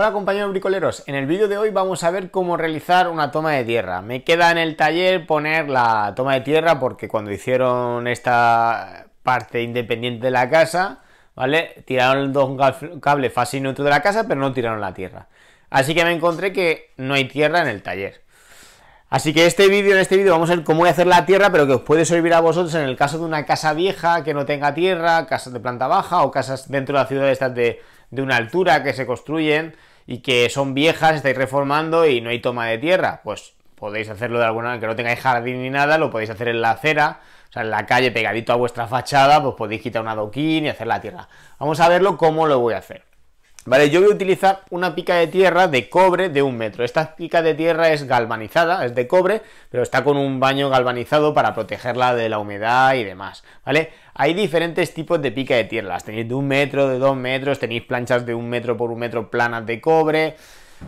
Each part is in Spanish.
Hola compañeros bricoleros, en el vídeo de hoy vamos a ver cómo realizar una toma de tierra. Me queda en el taller poner la toma de tierra porque cuando hicieron esta parte independiente de la casa, ¿vale? Tiraron dos cables fácil y neutro de la casa, pero no tiraron la tierra. Así que me encontré que no hay tierra en el taller. Así que este vídeo, en este vídeo vamos a ver cómo voy a hacer la tierra, pero que os puede servir a vosotros en el caso de una casa vieja que no tenga tierra, casas de planta baja o casas dentro de la ciudad estas de, de una altura que se construyen y que son viejas, estáis reformando y no hay toma de tierra. Pues podéis hacerlo de alguna manera, que no tengáis jardín ni nada, lo podéis hacer en la acera, o sea, en la calle pegadito a vuestra fachada, pues podéis quitar un adoquín y hacer la tierra. Vamos a verlo cómo lo voy a hacer. Vale, yo voy a utilizar una pica de tierra de cobre de un metro. Esta pica de tierra es galvanizada, es de cobre, pero está con un baño galvanizado para protegerla de la humedad y demás, ¿vale? Hay diferentes tipos de pica de tierra. tenéis de un metro, de dos metros, tenéis planchas de un metro por un metro planas de cobre,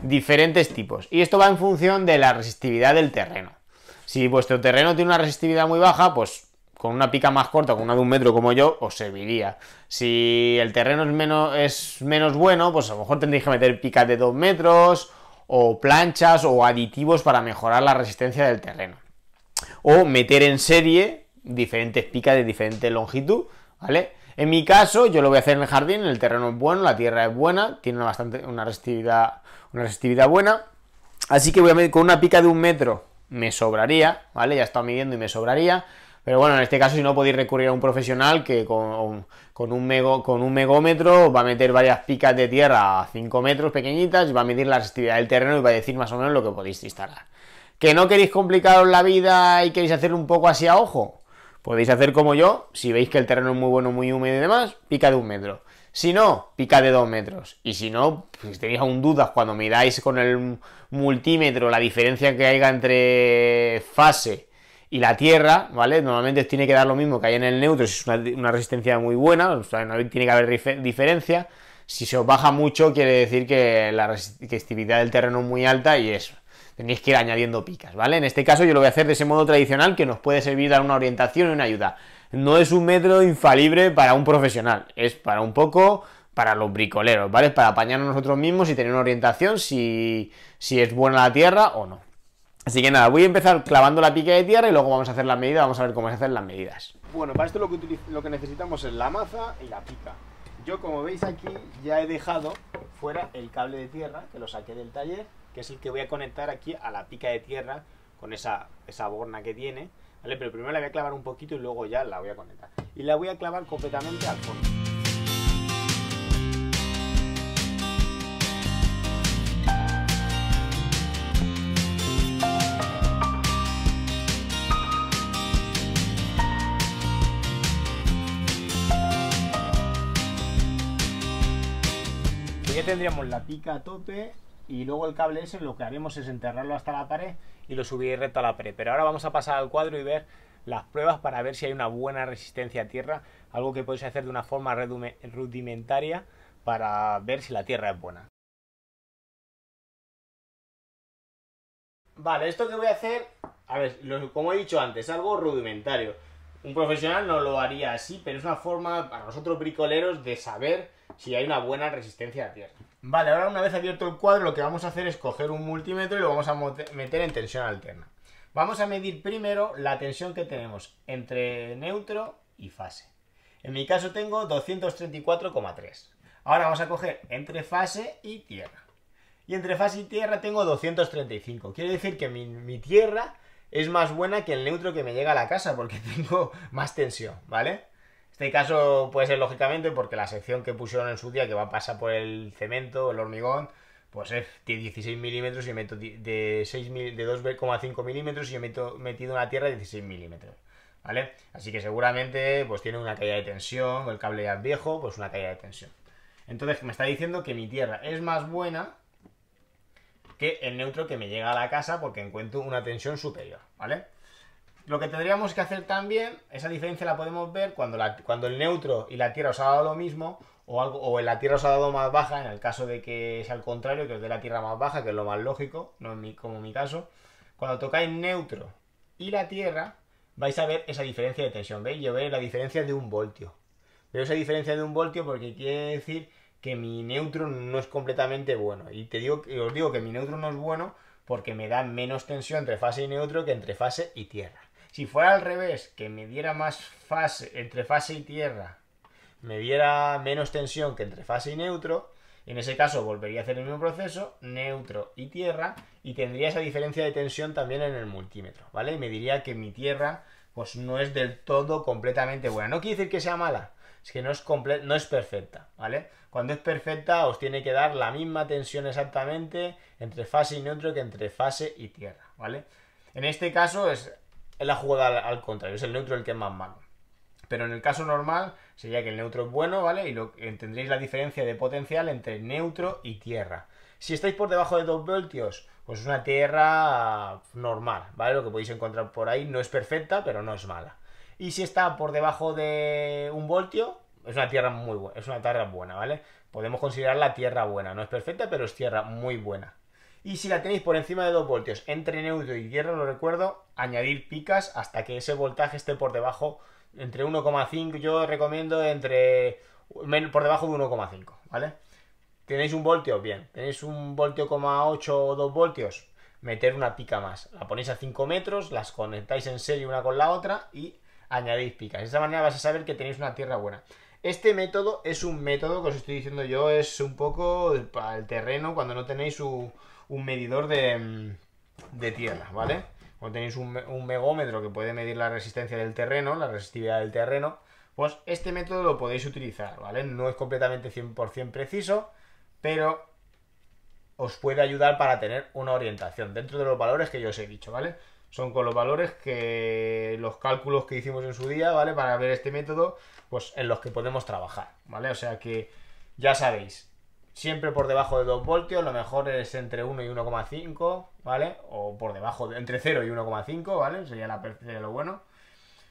diferentes tipos. Y esto va en función de la resistividad del terreno. Si vuestro terreno tiene una resistividad muy baja, pues con una pica más corta, con una de un metro como yo, os serviría. Si el terreno es menos, es menos bueno, pues a lo mejor tendréis que meter picas de dos metros o planchas o aditivos para mejorar la resistencia del terreno. O meter en serie diferentes picas de diferente longitud, ¿vale? En mi caso, yo lo voy a hacer en el jardín, el terreno es bueno, la tierra es buena, tiene una, bastante, una, resistividad, una resistividad buena. Así que voy a medir con una pica de un metro, me sobraría, ¿vale? Ya he estado midiendo y me sobraría. Pero bueno, en este caso si no podéis recurrir a un profesional que con, un, con un megómetro va a meter varias picas de tierra a 5 metros pequeñitas va a medir la resistividad del terreno y va a decir más o menos lo que podéis instalar. ¿Que no queréis complicaros la vida y queréis hacer un poco así a ojo? Podéis hacer como yo, si veis que el terreno es muy bueno, muy húmedo y demás, pica de un metro. Si no, pica de dos metros. Y si no, pues, si tenéis aún dudas cuando miráis con el multímetro la diferencia que haya entre fase y la tierra, ¿vale? Normalmente tiene que dar lo mismo que hay en el neutro, es una, resistencia muy buena, no tiene que haber diferencia. Si se os baja mucho, quiere decir que la resistividad del terreno es muy alta y eso, tenéis que ir añadiendo picas, ¿vale? En este caso yo lo voy a hacer de ese modo tradicional que nos puede servir dar una orientación y una ayuda. No es un método infalible para un profesional, es para un poco para los bricoleros, ¿vale? Para apañarnos nosotros mismos y tener una orientación si es buena la tierra o no. Así que nada, voy a empezar clavando la pica de tierra y luego vamos a hacer la medida, vamos a ver cómo se hacen las medidas. Bueno, para esto lo que, lo que necesitamos es la maza y la pica. Yo, como veis aquí, ya he dejado fuera el cable de tierra, que lo saqué del taller, que es el que voy a conectar aquí a la pica de tierra con esa, esa borna que tiene, ¿vale? Pero primero la voy a clavar un poquito y luego ya la voy a conectar. Y la voy a clavar completamente al fondo. tendríamos la pica a tope y luego el cable ese lo que haremos es enterrarlo hasta la pared y lo subir recto a la pared. Pero ahora vamos a pasar al cuadro y ver las pruebas para ver si hay una buena resistencia a tierra, algo que podéis hacer de una forma rudimentaria para ver si la tierra es buena. Vale, esto que voy a hacer, a ver, como he dicho antes, algo rudimentario. Un profesional no lo haría así, pero es una forma para nosotros bricoleros de saber si hay una buena resistencia a tierra. Vale, ahora una vez abierto el cuadro lo que vamos a hacer es coger un multímetro y lo vamos a meter en tensión alterna. Vamos a medir primero la tensión que tenemos entre neutro y fase. En mi caso tengo 234,3. Ahora vamos a coger entre fase y tierra. Y entre fase y tierra tengo 235. Quiere decir que mi, mi tierra es más buena que el neutro que me llega a la casa porque tengo más tensión, ¿vale? Este caso puede ser lógicamente porque la sección que pusieron en su día que va a pasar por el cemento, el hormigón, pues es de 16 milímetros y meto de, de 2,5 milímetros y he metido una tierra de 16 milímetros. ¿Vale? Así que seguramente pues tiene una caída de tensión, el cable ya es viejo, pues una caída de tensión. Entonces me está diciendo que mi tierra es más buena que el neutro que me llega a la casa porque encuentro una tensión superior, ¿vale? Lo que tendríamos que hacer también, esa diferencia la podemos ver cuando, cuando el neutro y la Tierra os ha dado lo mismo, o, en la Tierra os ha dado más baja, en el caso de que sea al contrario, que os dé la Tierra más baja, que es lo más lógico, no en como en mi caso. Cuando tocáis neutro y la Tierra, vais a ver esa diferencia de tensión, ¿veis? Yo veo la diferencia de un voltio. Veo esa diferencia de un voltio porque quiere decir que mi neutro no es completamente bueno. Y te digo, os digo que mi neutro no es bueno porque me da menos tensión entre fase y neutro que entre fase y tierra. Si fuera al revés, que me diera más fase entre fase y tierra, me diera menos tensión que entre fase y neutro, en ese caso volvería a hacer el mismo proceso, neutro y tierra, y tendría esa diferencia de tensión también en el multímetro, ¿vale? Y me diría que mi tierra pues no es del todo completamente buena. No quiere decir que sea mala, es que no es, completa, no es perfecta, ¿vale? Cuando es perfecta os tiene que dar la misma tensión exactamente entre fase y neutro que entre fase y tierra, ¿vale? En este caso es, la jugada al, contrario, es el neutro el que es más malo. Pero en el caso normal sería que el neutro es bueno, ¿vale? Y lo, tendréis la diferencia de potencial entre neutro y tierra. Si estáis por debajo de 2 voltios, pues es una tierra normal, ¿vale? Lo que podéis encontrar por ahí no es perfecta, pero no es mala. Y si está por debajo de un voltio, es una tierra muy buena, es una tierra buena, ¿vale? Podemos considerar la tierra buena, no es perfecta, pero es tierra muy buena. Y si la tenéis por encima de 2 voltios, entre neutro y tierra lo recuerdo, añadir picas hasta que ese voltaje esté por debajo, entre 1,5, yo recomiendo entre por debajo de 1,5, ¿vale? Tenéis un voltio, bien. Tenéis un voltio, 8 o 2 voltios, meter una pica más. La ponéis a 5 metros, las conectáis en serie una con la otra y añadid picas. De esa manera vas a saber que tenéis una tierra buena. Este método es un método que os estoy diciendo yo, es un poco para el terreno cuando no tenéis un, medidor mm, de, tierra, ¿vale? Cuando tenéis un, un megómetro que puede medir la resistencia del terreno, la resistividad del terreno, pues este método lo podéis utilizar, ¿vale? No es completamente 100% preciso, pero os puede ayudar para tener una orientación dentro de los valores que yo os he dicho, ¿vale? son con los valores que los cálculos que hicimos en su día, ¿vale? Para ver este método, pues en los que podemos trabajar, ¿vale? O sea que ya sabéis, siempre por debajo de 2 voltios, lo mejor es entre 1 y 1,5, ¿vale? O por debajo, de, entre 0 y 1,5, ¿vale? Sería, la, sería lo bueno.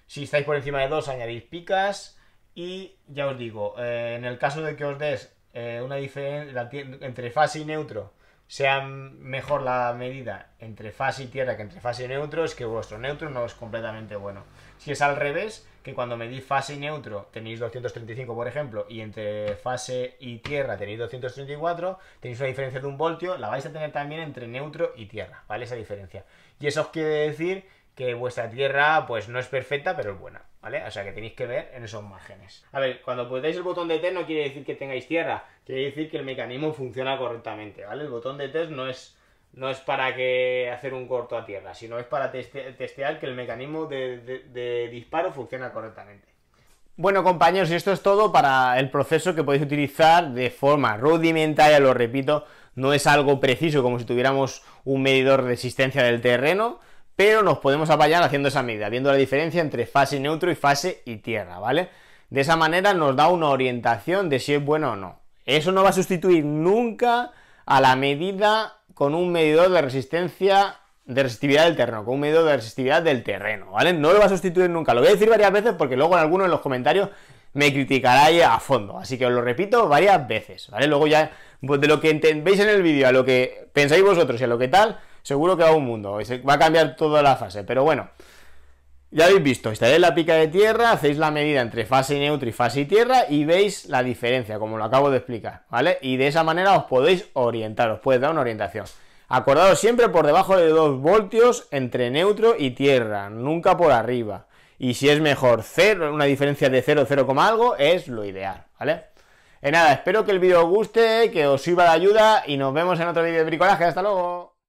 Si estáis por encima de 2, añadís picas. Y ya os digo, eh, en el caso de que os des eh, una diferencia entre fase y neutro, sea mejor la medida entre fase y tierra que entre fase y neutro, es que vuestro neutro no es completamente bueno. Si es al revés, que cuando medís fase y neutro tenéis 235, por ejemplo, y entre fase y tierra tenéis 234, tenéis una diferencia de un voltio, la vais a tener también entre neutro y tierra, ¿vale? Esa diferencia. Y eso os quiere decir que vuestra tierra, pues no es perfecta, pero es buena. O sea que tenéis que ver en esos márgenes. A ver, cuando apretáis el botón de test no quiere decir que tengáis tierra, quiere decir que el mecanismo funciona correctamente, ¿vale? El botón de test no es, para que hacer un corto a tierra, sino es para testear que el mecanismo de, de disparo funciona correctamente. Bueno compañeros, esto es todo para el proceso que podéis utilizar de forma rudimentaria, lo repito, no es algo preciso como si tuviéramos un medidor de resistencia del terreno, pero nos podemos apoyar haciendo esa medida, viendo la diferencia entre fase neutro y fase y tierra, ¿vale? De esa manera nos da una orientación de si es bueno o no. Eso no va a sustituir nunca a la medida con un medidor de resistencia de resistividad del terreno, con un medidor de resistividad del terreno, ¿vale? No lo va a sustituir nunca. Lo voy a decir varias veces porque luego en alguno en los comentarios me criticaráis a fondo. Así que os lo repito varias veces, ¿vale? Luego ya, pues, de lo que entendéis en el vídeo a lo que pensáis vosotros y a lo que tal, seguro que va a un mundo, va a cambiar toda la fase, pero bueno. Ya habéis visto, instaléis la pica de tierra, hacéis la medida entre fase y neutro y fase y tierra y veis la diferencia, como lo acabo de explicar, ¿vale? Y de esa manera os podéis orientar, os podéis dar una orientación. Acordaos siempre por debajo de 2 voltios entre neutro y tierra, nunca por arriba. Y si es mejor cero, una diferencia de 0, 0, algo, es lo ideal, ¿vale? En nada, espero que el vídeo os guste, que os sirva de ayuda y nos vemos en otro vídeo de bricolaje. ¡Hasta luego!